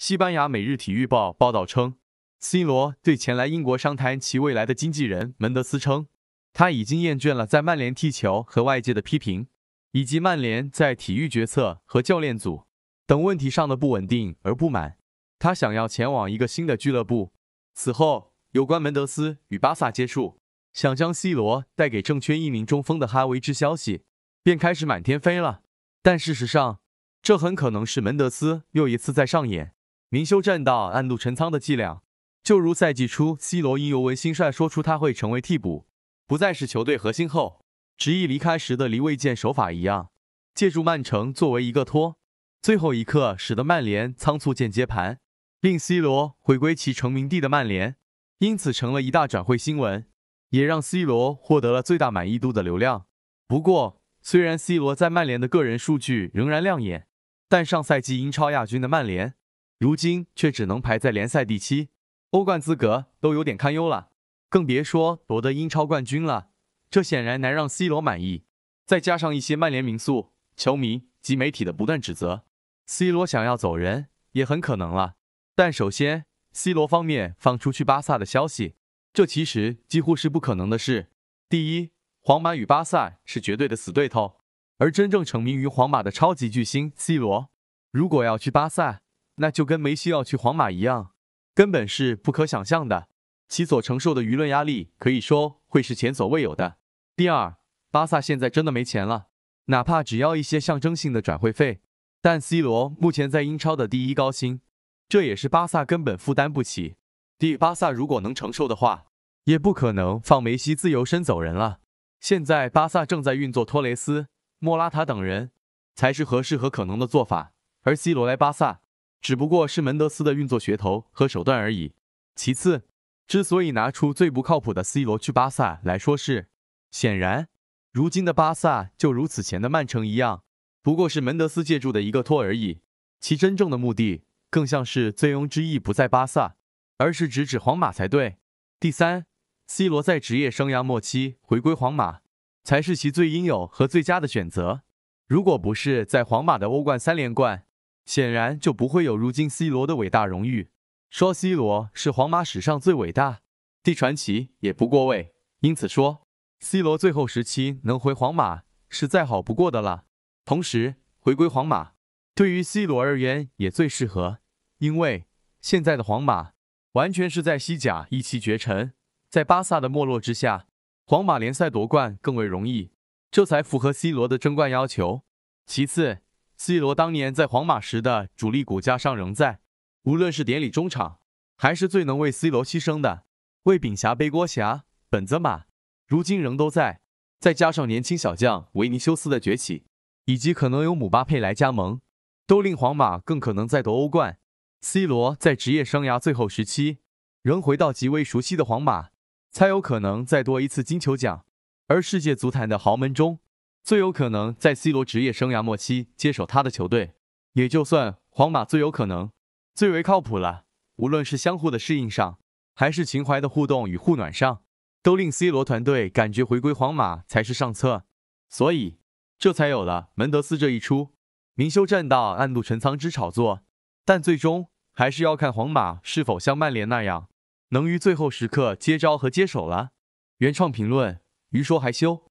西班牙《每日体育报》报道称，C 罗对前来英国商谈其未来的经纪人门德斯称，他已经厌倦了在曼联踢球和外界的批评，以及曼联在体育决策和教练组等问题上的不稳定而不满。他想要前往一个新的俱乐部。此后，有关门德斯与巴萨接触，想将 C 罗带给正缺一名中锋的哈维之消息便开始满天飞了。但事实上，这很可能是门德斯又一次在上演。明修栈道，暗度陈仓的伎俩，就如赛季初 C 罗因尤文新帅说出他会成为替补，不再是球队核心后，执意离开时的离位键手法一样，借助曼城作为一个托，最后一刻使得曼联仓促间接盘，令 C 罗回归其成名地的曼联，因此成了一大转会新闻，也让 C 罗获得了最大满意度的流量。不过，虽然 C 罗在曼联的个人数据仍然亮眼，但上赛季英超亚军的曼联。如今却只能排在联赛第七，欧冠资格都有点堪忧了，更别说夺得英超冠军了。这显然难让 C 罗满意。再加上一些曼联名宿、球迷及媒体的不断指责，C 罗想要走人也很可能了。但首先，C 罗方面放出去巴萨的消息，这其实几乎是不可能的事。第一，皇马与巴萨是绝对的死对头，而真正成名于皇马的超级巨星 C 罗，如果要去巴萨。那就跟梅西要去皇马一样，根本是不可想象的。其所承受的舆论压力，可以说会是前所未有的。第二，巴萨现在真的没钱了，哪怕只要一些象征性的转会费，但 C 罗目前在英超的第一高薪，这也是巴萨根本负担不起。第，巴萨如果能承受的话，也不可能放梅西自由身走人了。现在巴萨正在运作托雷斯、莫拉塔等人才是合适和可能的做法，而 C 罗来巴萨。只不过是门德斯的运作噱头和手段而已。其次，之所以拿出最不靠谱的 C 罗去巴萨来说事，显然如今的巴萨就如此前的曼城一样，不过是门德斯借助的一个托而已。其真正的目的，更像是醉翁之意不在巴萨，而是直指皇马才对。第三，C 罗在职业生涯末期回归皇马，才是其最应有和最佳的选择。如果不是在皇马的欧冠三连冠，显然就不会有如今 C 罗的伟大荣誉。说 C 罗是皇马史上最伟大的传奇也不过位，因此说 C 罗最后时期能回皇马是再好不过的了。同时，回归皇马对于 C 罗而言也最适合，因为现在的皇马完全是在西甲一骑绝尘，在巴萨的没落之下，皇马联赛夺冠更为容易，这才符合 C 罗的争冠要求。其次。C 罗当年在皇马时的主力骨架上仍在，无论是典礼中场，还是最能为 C 罗牺牲的为炳侠背锅侠本泽马，如今仍都在。再加上年轻小将维尼修斯的崛起，以及可能有姆巴佩来加盟，都令皇马更可能再夺欧冠。C 罗在职业生涯最后时期，仍回到极为熟悉的皇马，才有可能再夺一次金球奖。而世界足坛的豪门中，最有可能在 C 罗职业生涯末期接手他的球队，也就算皇马最有可能、最为靠谱了。无论是相互的适应上，还是情怀的互动与互暖上，都令 C 罗团队感觉回归皇马才是上策。所以，这才有了门德斯这一出“明修栈道，暗度陈仓”之炒作。但最终还是要看皇马是否像曼联那样，能于最后时刻接招和接手了。原创评论，鱼说还修。